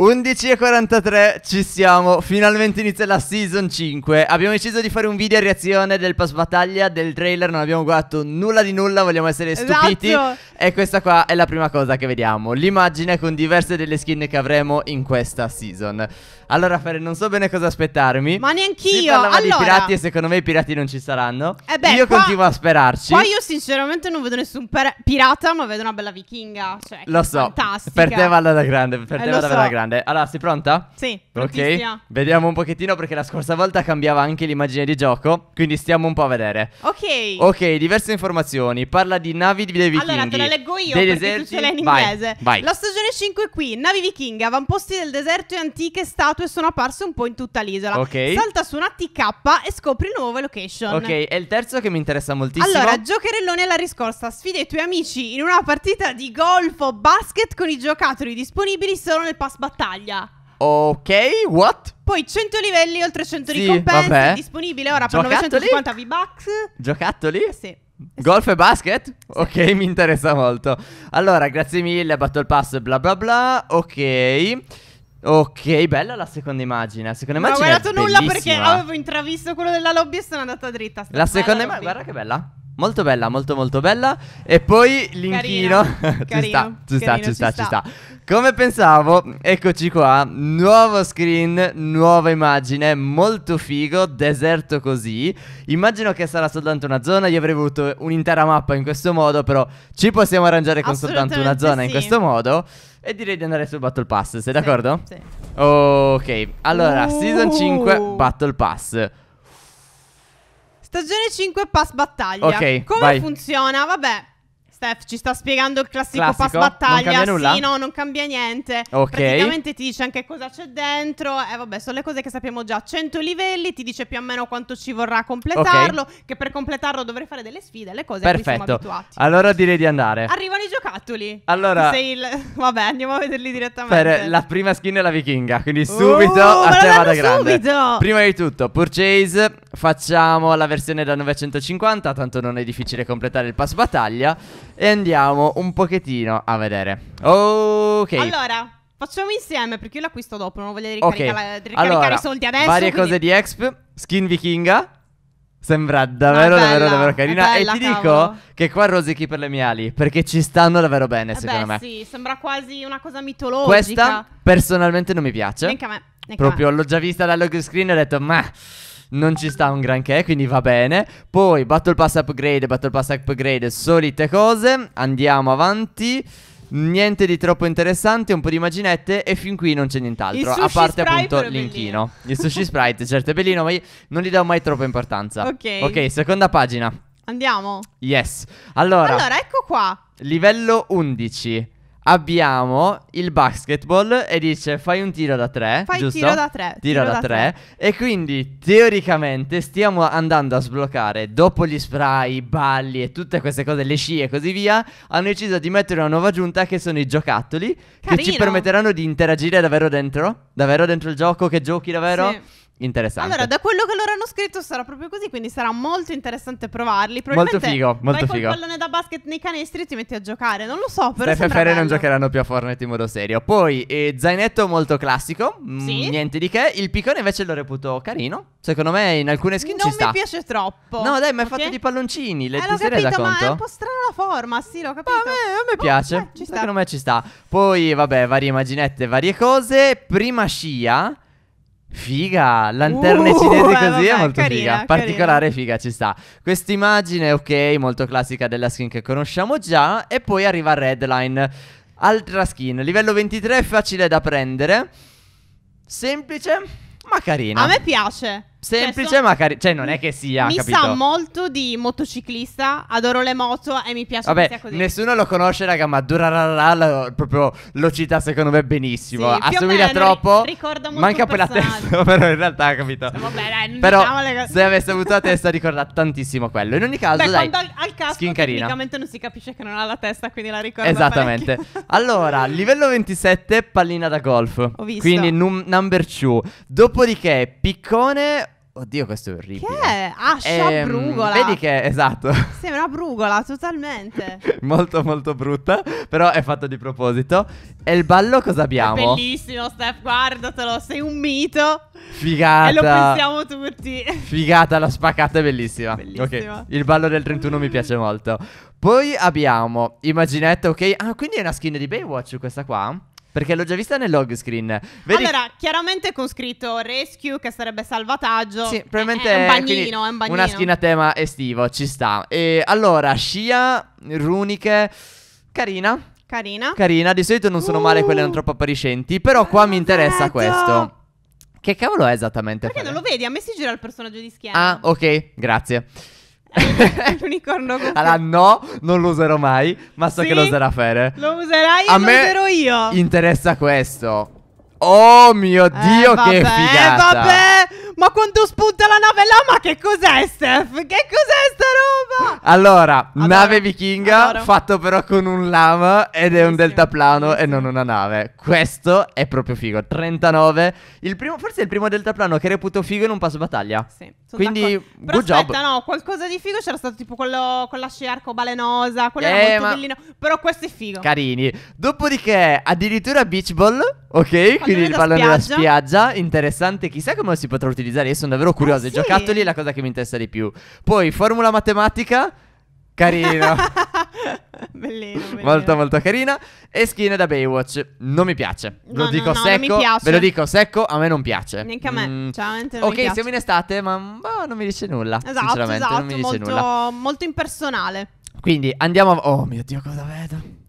11.43 ci siamo, finalmente inizia la season 5 Abbiamo deciso di fare un video reazione del pass battaglia, del trailer Non abbiamo guardato nulla di nulla, vogliamo essere esatto. stupiti esatto. E questa qua è la prima cosa che vediamo L'immagine con diverse delle skin che avremo in questa season Allora Fere, non so bene cosa aspettarmi Ma neanch'io Si parlava allora... di pirati e secondo me i pirati non ci saranno eh beh, Io qua... continuo a sperarci Poi io sinceramente non vedo nessun pirata ma vedo una bella vichinga cioè, Lo so, fantastica. per te vada da grande, per eh, te vada so. da grande grande. Allora, sei pronta? Sì, prontissima. Ok, vediamo un pochettino perché la scorsa volta cambiava anche l'immagine di gioco, quindi stiamo un po' a vedere. Ok. Ok, diverse informazioni. Parla di navi dei vichinghi. Allora, te la leggo io degli perché eserciti... tu ce l'hai in inglese. Vai, vai. La stagione 5 è qui. Navi vichinghe, avamposti del deserto e antiche statue sono apparse un po' in tutta l'isola. Ok. Salta su una TK e scopri nuove location. Ok, è il terzo che mi interessa moltissimo. Allora, giocherellone alla riscorsa. Sfida i tuoi amici in una partita di golf o basket con i giocatori disponibili solo nel pass battaglia battaglia. Ok, what? Poi 100 livelli, oltre 100 sì, ricompense. è Disponibile ora per Giocattoli? 950 V-Bucks. Giocattoli? Eh sì. Golf e basket? Ok, mi interessa molto. Allora, grazie mille, Battle Pass, bla bla bla. Ok. Ok, bella la seconda immagine. La seconda immagine. Non ho guardato nulla perché avevo intravisto quello della lobby e sono andata dritta. La seconda immagine, guarda che bella. Molto bella, molto molto bella. E poi l'inchino. Carino, ci, carino, sta, ci, carino, sta, ci, ci sta, sta, ci sta. Come pensavo, eccoci qua, nuovo screen, nuova immagine, molto figo, deserto così Immagino che sarà soltanto una zona, io avrei voluto un'intera mappa in questo modo Però ci possiamo arrangiare con soltanto una zona sì. in questo modo E direi di andare sul Battle Pass, sei d'accordo? Sì, sì, Ok, allora, uh. Season 5 Battle Pass Stagione 5 Pass Battaglia Ok, Come vai. funziona? Vabbè Steph ci sta spiegando il classico, classico. pass battaglia. Sì, no, non cambia niente. Ok. Praticamente ti dice anche cosa c'è dentro. E eh, vabbè, sono le cose che sappiamo già. 100 livelli, ti dice più o meno quanto ci vorrà completarlo. Okay. Che per completarlo dovrei fare delle sfide, le cose Perfetto. Allora direi di andare. Arrivano i giocattoli. Allora. Il... Vabbè, andiamo a vederli direttamente. Per la prima skin è la vichinga. Quindi uh, subito uh, a te vada grande. Subito. Prima di tutto, purchase Facciamo la versione da 950, tanto non è difficile completare il pass battaglia. E andiamo un pochettino a vedere. Ok. Allora, facciamo insieme perché io l'acquisto dopo, non voglio ricaricare, okay. ricaricare allora, i soldi adesso. Varie quindi... cose di exp, skin vichinga. Sembra davvero, bella, davvero, davvero carina. Bella, e ti cavolo. dico che qua rosichi per le mie ali, perché ci stanno davvero bene, eh secondo beh, me. Sì, sembra quasi una cosa mitologica. Questa personalmente non mi piace. Neanche a me. Neanche Proprio a me. l'ho già vista dal logo screen e ho detto, ma non ci sta un granché, quindi va bene. Poi Battle Pass Upgrade, Battle Pass Upgrade, solite cose. Andiamo avanti. Niente di troppo interessante, un po' di maginette e fin qui non c'è nient'altro. A parte appunto l'inchino. Gli sushi sprite, certo è bellino, ma io non gli do mai troppa importanza. Ok. Ok, seconda pagina. Andiamo. Yes. Allora. Allora, ecco qua. Livello 11. Abbiamo il basketball e dice fai un tiro da tre. Fai giusto? tiro da tre. Tiro, tiro da, da tre. tre. E quindi teoricamente stiamo andando a sbloccare dopo gli spray, i balli e tutte queste cose, le scie e così via. Hanno deciso di mettere una nuova giunta che sono i giocattoli. Carino. Che ci permetteranno di interagire davvero dentro. Davvero dentro il gioco, che giochi davvero. Sì interessante. Allora, da quello che loro hanno scritto sarà proprio così, quindi sarà molto interessante provarli. Molto figo, molto figo. Con il pallone da basket nei canestri e ti metti a giocare, non lo so, però Steph e Ferre non giocheranno più a Fortnite in modo serio. Poi, eh, zainetto molto classico, mm, sì? mh, niente di che. Il piccone invece lo reputo carino. Secondo me in alcune skin non ci sta. Non mi piace troppo. No, dai, ma è okay? fatto di palloncini, le eh, ti sei capito, resa conto? è un po' strana la forma, sì, l'ho capito. Ma a me, a me boh, piace, eh, secondo me ci sta. Poi, vabbè, varie immaginette, varie cose. Prima scia Figa, lanterne uh, cinesi eh, così è molto carina, figa, particolare carina. figa ci sta. Questa immagine, ok, molto classica della skin che conosciamo già, e poi arriva Redline, altra skin, livello 23, facile da prendere, semplice ma carina. A me piace. Semplice cioè, ma carino. Cioè non è che sia Mi capito? sa molto di motociclista Adoro le moto e mi piace Vabbè, che sia così Nessuno lo conosce raga ma Durarara lo, Proprio lo cita secondo me benissimo sì, Assomiglia troppo Ricorda molto Manca poi la testa Però in realtà capito Vabbè dai eh, Però diciamo se avesse avuto la testa ricorda tantissimo quello In ogni caso Beh, dai al, al tecnicamente non si capisce che non ha la testa Quindi la ricorda Esattamente parecchio. Allora livello 27 pallina da golf Ho visto Quindi num- number 2 Dopodiché piccone Oddio, questo è orribile. Che è? Ascia ah, ehm, brugola. Vedi che, esatto. Sembra brugola, totalmente. molto, molto brutta, però è fatto di proposito. E il ballo cosa abbiamo? È bellissimo, Steph, guardatelo, sei un mito. Figata. E lo pensiamo tutti. Figata, la spaccata è bellissima. Bellissima. Okay. Il ballo del 31 mi piace molto. Poi abbiamo Immaginette, ok? Ah, quindi è una skin di Baywatch questa qua? Perché l'ho già vista nel log screen. Vedi? Allora, chiaramente con scritto rescue, che sarebbe salvataggio. Sì, probabilmente è, è, un, bagnino, è un bagnino. Una schiena tema estivo, ci sta. E allora, scia, runiche, carina. Carina. Carina, di solito non sono uh, male quelle non uh. troppo appariscenti, però qua mi interessa questo. Che cavolo è esattamente? Perché fare? non lo vedi? A me si gira il personaggio di schiena. Ah, ok, grazie. L'unicorno con Allora no, non lo userò mai, ma so sì? che lo userà Fere. Lo userai e A lo me userò io. Interessa questo. Oh mio eh, Dio, eh, vabbè, che figata! Eh, vabbè, ma quando spunta la nave là, ma che cos'è, Steph? Che cos'è sta roba? Allora, adoro, nave vichinga, adoro. fatto però con un lama ed è un deltaplano Bellissimo. e non una nave. Questo è proprio figo. 39, il primo, forse è il primo deltaplano che reputo figo in un passo battaglia. Sì, Quindi, però good aspetta, job. no, qualcosa di figo c'era stato tipo quello con la scia arcobalenosa, quello eh, era molto ma... bellino, però questo è figo. Carini. Dopodiché, addirittura beach ball, ok? Quando quindi il pallone della spiaggia, interessante, chissà come si potrà utilizzare, io sono davvero ah, curioso, eh, sì. i giocattoli è la cosa che mi interessa di più. Poi formula matematica, carino. bellino, bellino. Molto molto carina e skin da Baywatch. Non mi piace. No, lo dico no, no, secco, ve lo dico secco, a me non piace. Neanche a me, mm. cioè, Ok, siamo in estate, ma boh, non mi dice nulla, esatto, sinceramente, esatto, non mi esatto, dice molto, nulla. molto impersonale. Quindi andiamo Oh mio Dio, cosa vedo?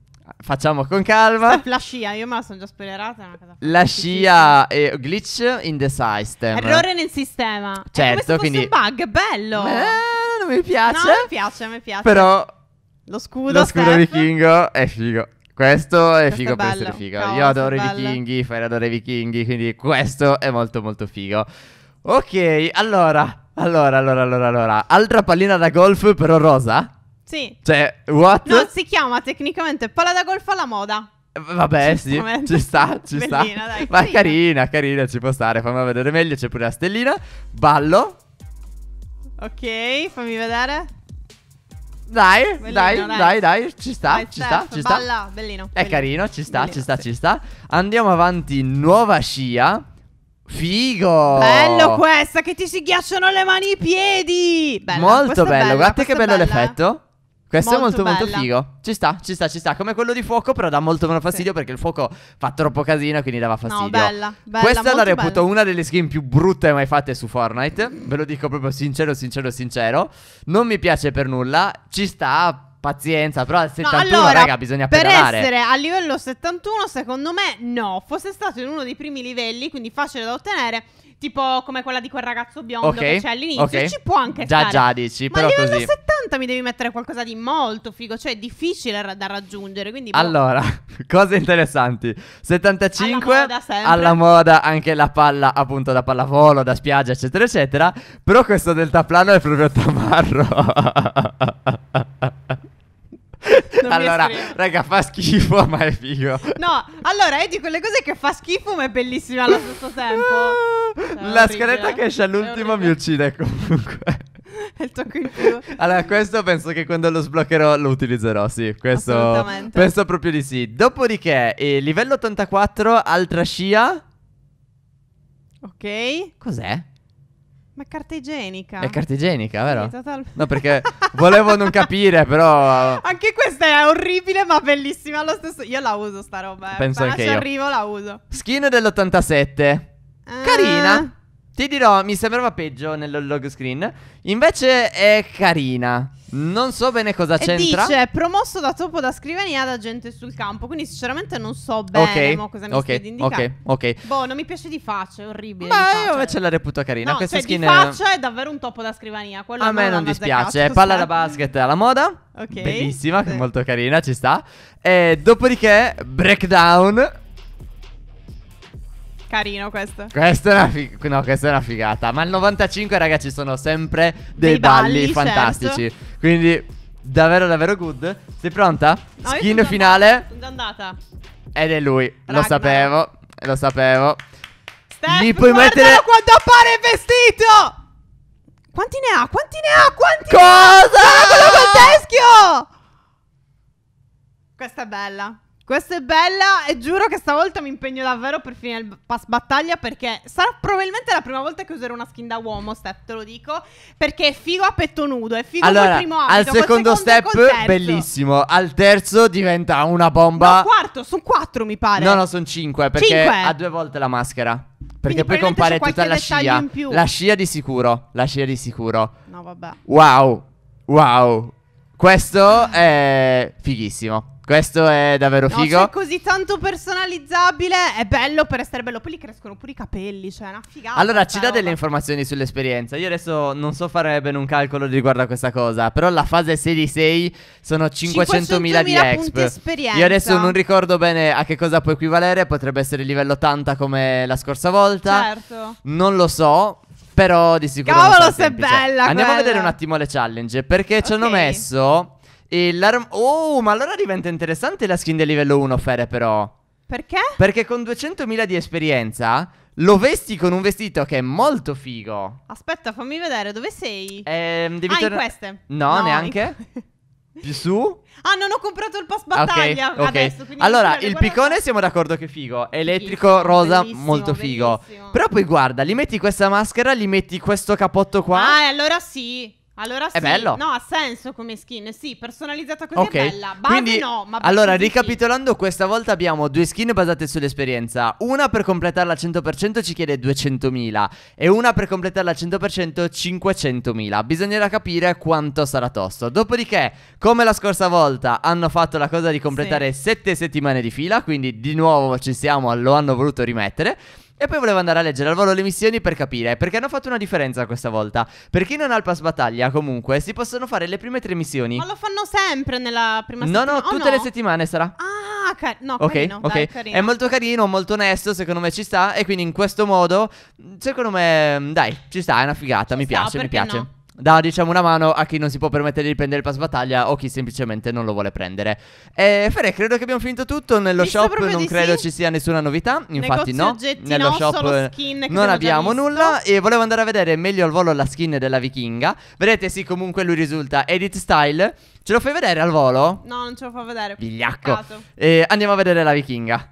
facciamo con calma. La scia, io me la sono già spoilerata. la scia e glitch in the system. Errore nel sistema. Eh, certo, È quindi... un bug, bello. Eh, non mi piace. No, mi piace, mi piace. Però... Lo scudo, lo scudo vichingo è figo. Questo è questo figo è per essere figo. Cavolo, Io adoro i vichinghi, Fai adora i vichinghi, quindi questo è molto molto figo. Ok, allora, allora, allora, allora, allora. Altra pallina da golf però rosa? Sì. Cioè, what? No, si chiama tecnicamente palla da golf alla moda. Eh, vabbè, ci sì, ci sta, ci Bellina, sta. Dai, Ma carina. carina, carina, ci può stare. Fammi vedere meglio, c'è pure la stellina. Ballo. Ok, fammi vedere. Dai, bellino, dai, dai, dai, dai, ci sta, dai, ci surf, sta, certo, ci sta. Balla, bellino. È bellino. carino, ci sta, bellino, ci sta, sì. ci sta. Andiamo avanti, nuova scia. Figo! Bello questa, che ti si ghiacciano le mani e i piedi! Bella, Molto bello, bella, guardate che bello l'effetto. Questo molto è molto bella. molto figo. Ci sta, ci sta, ci sta. Come quello di fuoco, però dà molto meno fastidio sì. perché il fuoco fa troppo casino, quindi dava fastidio. No, bella, bella Questa la reputo bella. una delle skin più brutte mai fatte su Fortnite. Ve lo dico proprio sincero, sincero, sincero. Non mi piace per nulla. Ci sta, pazienza, però al 71 no, allora, raga bisogna pedalare. Per essere a livello 71 secondo me no, fosse stato in uno dei primi livelli, quindi facile da ottenere Tipo come quella di quel ragazzo biondo Ok, che c'è all'inizio. ok. Ci può anche Già, stare. già dici, Ma però a livello 70 mi devi mettere qualcosa di molto figo. Cioè, è difficile ra- da raggiungere. Quindi. boh. Allora, cose interessanti. 75 Alla moda sempre. alla moda, anche la palla, appunto, da pallavolo, da spiaggia, eccetera, eccetera. Però questo deltaplano è proprio tamarro. allora, esprimo. raga, fa schifo, ma è figo. No, allora è di quelle cose che fa schifo ma è bellissima allo stesso tempo. Ah. La scaletta che esce all'ultimo mi uccide comunque. È il tocco in più. Allora, questo penso che quando lo sbloccherò lo utilizzerò, sì. Questo penso proprio di sì. Dopodiché, eh, livello 84, altra scia. Ok. Cos'è? Ma è carta igienica. È carta igienica, vero? Total... No, perché volevo non capire, però. Anche questa è orribile, ma bellissima allo stesso. Io la uso sta roba. Eh. Penso Appena anche ci io. arrivo, la uso. Skin dell'87. Ah. Carina. Ti dirò, mi sembrava peggio nel log screen. Invece è carina. Non so bene cosa c'entra. Dice promosso da topo da scrivania da gente sul campo. Quindi, sinceramente, non so bene okay, mo cosa mi okay, stai indicando. Ok, ok. Boh, non mi piace di faccia, è orribile. Ma io invece la reputo carina. No, Questa cioè, skin di faccia è... è davvero un topo da scrivania. Quello a me non dispiace. Palla da basket alla moda. Ok. Bellissima, sì. molto carina, ci sta. E dopodiché, breakdown. Carino questo. Questa è, una fig- no, questa è una figata. Ma al 95, ragazzi, sono sempre dei, dei balli, balli, certo. fantastici. Certo. Quindi, davvero, davvero good. Sei pronta? No, Skin finale. sono già andata. Ed è lui. Ragnar. Lo sapevo. Lo sapevo. Steph, Gli puoi mettere. quando appare il vestito! Quanti ne ha? Quanti ne ha? Quanti Cosa? ne ha? quello col teschio! Questa è bella. Questa è bella e giuro che stavolta mi impegno davvero per finire il pass battaglia perché sarà probabilmente la prima volta che userò una skin da uomo, Step, te lo dico, perché è figo a petto nudo, è figo allora, primo abito, al secondo, secondo step bellissimo, al terzo diventa una bomba. No, quarto, sono quattro mi pare. No, no, sono cinque perché cinque. ha due volte la maschera. Perché Quindi poi compare tutta la scia. La scia di sicuro, la scia di sicuro. No, vabbè. Wow. Wow. Questo è fighissimo. Questo è davvero no, figo. è così tanto personalizzabile. È bello per essere bello. Poi gli crescono pure i capelli. Cioè, è una figata. Allora, ci dà delle informazioni sull'esperienza. Io adesso non so fare bene un calcolo riguardo a questa cosa. Però la fase 6 di 6 sono 500.000 500 di exp. Io adesso non ricordo bene a che cosa può equivalere. Potrebbe essere livello 80 come la scorsa volta. Certo. Non lo so. Però di sicuro Cavolo, se è bella Andiamo quella. a vedere un attimo le challenge Perché ci hanno messo Oh, ma allora diventa interessante la skin del livello 1, Fere, però Perché? Perché con 200.000 di esperienza lo vesti con un vestito che è molto figo Aspetta, fammi vedere, dove sei? Eh, devi ah, in queste No, no neanche in... Più su? Ah, non ho comprato il post battaglia okay, okay. adesso. Allora, il piccone siamo d'accordo che è figo. Elettrico, Fichissimo, rosa, bellissimo, molto figo. Bellissimo. Però poi guarda, gli metti questa maschera, gli metti questo capotto qua. Ah, allora sì. Allora sì, bello. no, ha senso come skin, sì, personalizzata così okay. è bella, base Quindi, no, ma Allora, ricapitolando, sì. questa volta abbiamo due skin basate sull'esperienza, una per completarla al 100% ci chiede 200.000 e una per completarla al 100% 500.000, bisognerà capire quanto sarà tosto, dopodiché, come la scorsa volta, hanno fatto la cosa di completare sì. 7 settimane di fila, quindi di nuovo ci siamo, lo hanno voluto rimettere e poi volevo andare a leggere al volo le missioni per capire, perché hanno fatto una differenza questa volta. Per chi non ha il pass battaglia, comunque, si possono fare le prime tre missioni. Ma lo fanno sempre nella prima settimana? No, no, tutte oh no? le settimane sarà. Ah, ok no, okay, carino, ok, dai, carino. È molto carino, molto onesto, secondo me ci sta. E quindi in questo modo, secondo me, dai, ci sta, è una figata, ci mi sta, piace, mi piace. No? dà diciamo una mano a chi non si può permettere di prendere il pass battaglia o chi semplicemente non lo vuole prendere. Eh, Fere, credo che abbiamo finito tutto nello Visto shop, non credo sì. ci sia nessuna novità, infatti Negozio no, nello no, shop eh, non abbiamo nulla e volevo andare a vedere meglio al volo la skin della vichinga. Vedete sì, comunque lui risulta edit style. Ce lo fai vedere al volo? No, non ce lo fa vedere. Vigliacco. E andiamo a vedere la vichinga.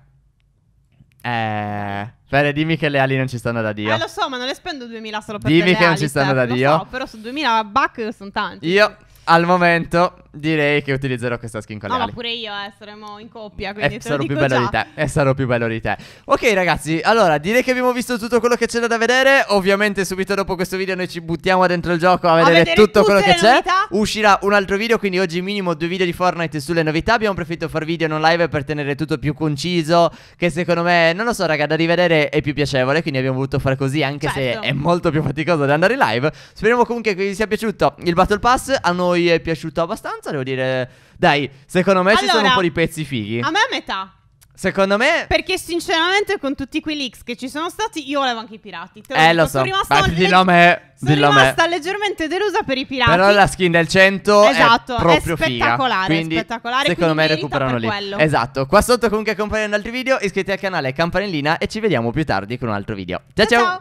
Eh Fede, dimmi che le ali non ci stanno da Dio. Eh, lo so, ma non le spendo 2000 solo per dimmi te Dimmi che non ali, ci stanno Steph, da Dio. No, so, però su 2000 buck sono tanti. Io, al momento, direi che utilizzerò questa skin con no, le ali. No, ma pure io, eh, saremo in coppia, eh, quindi e te sarò più bello già. di te. E eh, sarò più bello di te. Ok, ragazzi, allora, direi che abbiamo visto tutto quello che c'era da vedere. Ovviamente subito dopo questo video noi ci buttiamo dentro il gioco a vedere, a vedere tutto quello che c'è. Uscirà un altro video, quindi oggi minimo due video di Fortnite sulle novità. Abbiamo preferito far video non live per tenere tutto più conciso, che secondo me, non lo so, raga, da rivedere è più piacevole, quindi abbiamo voluto fare così anche certo. se è molto più faticoso da andare in live. Speriamo comunque che vi sia piaciuto il Battle Pass, a noi è piaciuto abbastanza abbastanza, devo dire. Dai, secondo me allora, ci sono un po' di pezzi fighi. A me a metà. Secondo me. Perché, sinceramente, con tutti quei leaks che ci sono stati, io volevo anche i pirati. Te lo eh, dico. lo so. Sono rimasta, Beh, dillo me, sono rimasta me. leggermente delusa per i pirati. Però la skin del 100 esatto, è proprio è spettacolare. Figa. Quindi, spettacolare. Secondo me recuperano lì. Quello. Esatto. Qua sotto, comunque, accompagnando altri video. Iscriviti al canale, campanellina. E ci vediamo più tardi con un altro video. ciao. ciao. ciao.